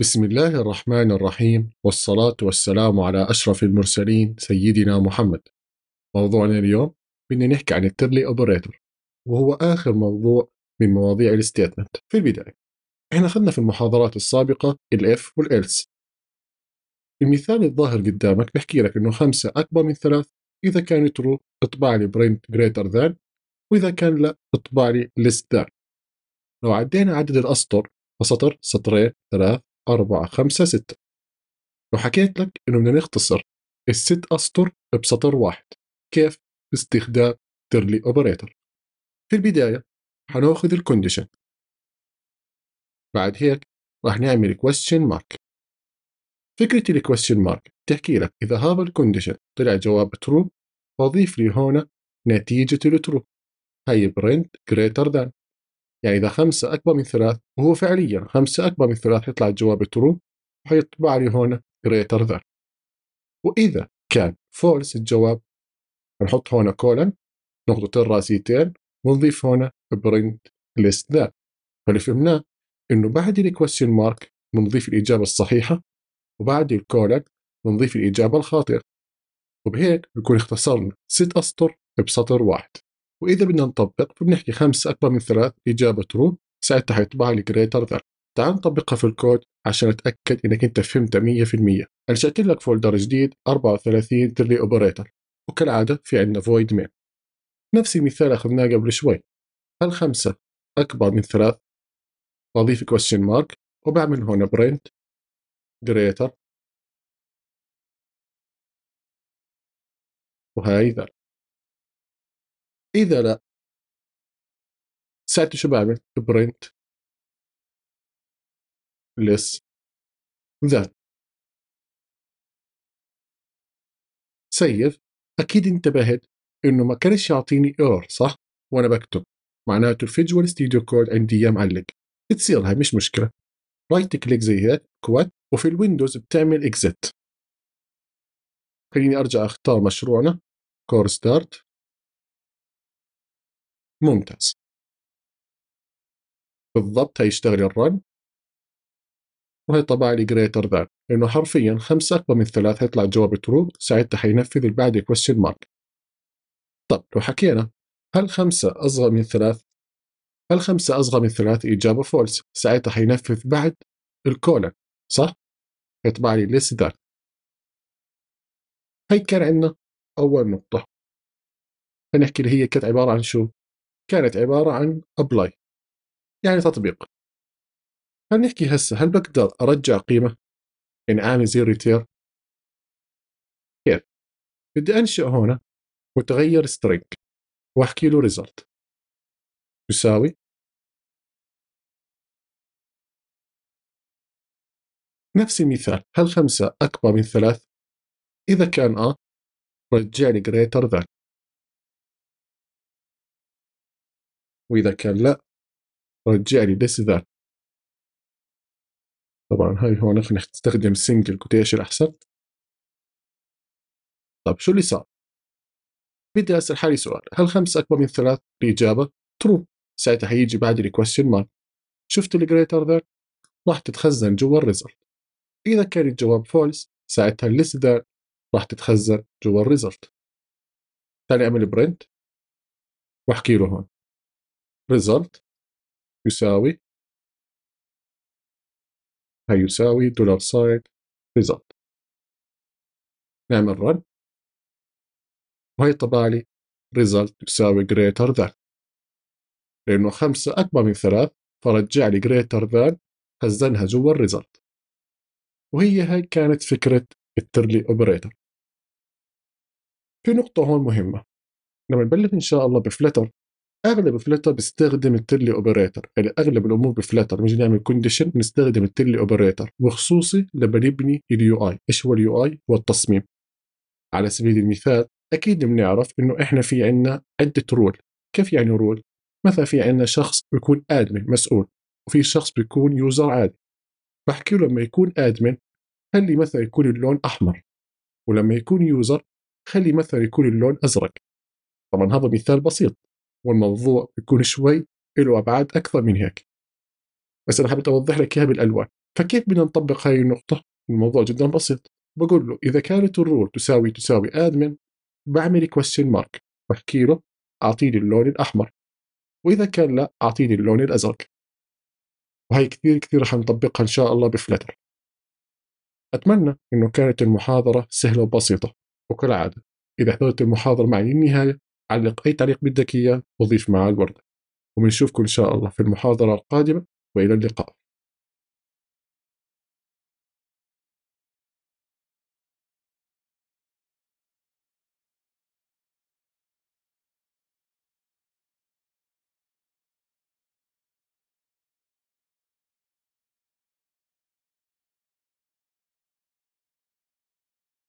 بسم الله الرحمن الرحيم والصلاة والسلام على أشرف المرسلين سيدنا محمد موضوعنا اليوم بدنا نحكي عن الترلي أوبريتور وهو آخر موضوع من مواضيع الستيتمنت في البداية احنا أخذنا في المحاضرات السابقة الإف والإلس المثال الظاهر قدامك بحكي لك إنه خمسة أكبر من ثلاث إذا كان ترو اطبع لي برنت جريتر ذان وإذا كان لا اطبع لي ليست ذان لو عدينا عدد الأسطر فسطر سطرين ثلاث أربعة خمسة ستة لو حكيت لك إنه بدنا نختصر الست أسطر بسطر واحد كيف؟ باستخدام ترلي أوبريتر في البداية حناخذ الكونديشن بعد هيك راح نعمل question mark فكرة question مارك بتحكي لك إذا هذا الكونديشن طلع جواب true فأضيف لي هنا نتيجة الترو هي برنت greater than يعني إذا خمسة أكبر من ثلاث وهو فعليا خمسة أكبر من ثلاث يطلع الجواب ترو وحيطبع لي هنا greater than وإذا كان فولس الجواب نحط هنا كولن نقطتين راسيتين ونضيف هنا print list ذا فاللي فهمناه انه بعد question مارك بنضيف الاجابه الصحيحه وبعد الكولن بنضيف الاجابه الخاطئه وبهيك بكون اختصرنا ست اسطر بسطر واحد واذا بدنا نطبق فبنحكي خمس اكبر من ثلاث اجابه ترو ساعتها حيطبع لي جريتر ذان تعال نطبقها في الكود عشان اتاكد انك انت فهمتها 100% انشات لك فولدر جديد 34 تري اوبريتر وكالعاده في عندنا فويد مين نفس المثال اخذناه قبل شوي هل اكبر من ثلاث بضيف كويستشن مارك وبعمل هون برنت جريتر وهاي ذا اذا لا ساعته شو بعمل؟ برنت لس ذات سيف اكيد انتبهت انه ما كانش يعطيني ايرور صح؟ وانا بكتب معناته فيجوال ستوديو كود عندي اياه معلق بتصير هاي مش مشكله رايت كليك زي هيك كوات وفي الويندوز بتعمل اكزت خليني ارجع اختار مشروعنا كور ستارت ممتاز بالضبط هيشتغل الرن وهي طبعا جريتر ذان لانه حرفيا خمسه اكبر من ثلاثه هيطلع الجواب ترو ساعتها حينفذ اللي بعد الكويستشن مارك طب لو حكينا هل خمسه اصغر من ثلاث هل خمسه اصغر من ثلاث اجابه فولس ساعتها حينفذ بعد الكولن صح؟ هيطبع لي ليس ذات هي كان عندنا اول نقطه هنحكي اللي هي كانت عباره عن شو؟ كانت عبارة عن apply يعني تطبيق فنحكي هسه هل بقدر أرجع قيمة إن يعني أعمل زي ريتير كيف بدي أنشئ هنا وتغير string وأحكي له result يساوي نفس المثال هل خمسة أكبر من ثلاث إذا كان آه رجع لي greater than واذا كان لا رجع لي ليس ذات طبعا هاي هون انك نستخدم سنجل كوتيشن احسن طب شو اللي صار بدي اسال حالي سؤال هل خمسة اكبر من ثلاث الاجابه ترو ساعتها هيجي بعد الكويستشن مارك شفتوا الجريتر ذات راح تتخزن جوا الريزلت اذا كان الجواب فولس ساعتها الليست ذات راح تتخزن جوا الريزلت ثاني اعمل برنت واحكي له هون result يساوي هيساوي دولار سايد result نعمل run وهيطبع لي result يساوي greater than لأنه خمسة أكبر من ثلاث فرجع لي greater than خزنها جوا result وهي هاي كانت فكرة الترلي اوبريتر في نقطة هون مهمة لما نبلش إن شاء الله بفلتر اغلب فلتر بيستخدم التيرلي اوبريتر يعني اغلب الامور بفلتر مش نعمل كونديشن بنستخدم التيرلي اوبريتر وخصوصي لما نبني اليو اي ايش هو اليو اي هو التصميم على سبيل المثال اكيد بنعرف انه احنا في عندنا عده رول كيف يعني رول مثلا في عندنا شخص بيكون ادمن مسؤول وفي شخص بيكون يوزر عادي بحكي له لما يكون ادمن خلي مثلا يكون اللون احمر ولما يكون يوزر خلي مثلا يكون اللون ازرق طبعا هذا مثال بسيط والموضوع بيكون شوي له أبعاد أكثر من هيك بس أنا حبيت أوضح لك إياها بالألوان فكيف بدنا نطبق هاي النقطة؟ الموضوع جدا بسيط بقول له إذا كانت الرول تساوي تساوي أدمن بعمل كويشن مارك بحكي له أعطيني اللون الأحمر وإذا كان لا أعطيني اللون الأزرق وهي كثير كثير رح نطبقها إن شاء الله بفلتر أتمنى إنه كانت المحاضرة سهلة وبسيطة وكالعادة إذا حضرت المحاضرة معي للنهاية علق أي تعليق بدك إياه وضيف معه الوردة وبنشوفكم إن شاء الله في المحاضرة القادمة وإلى اللقاء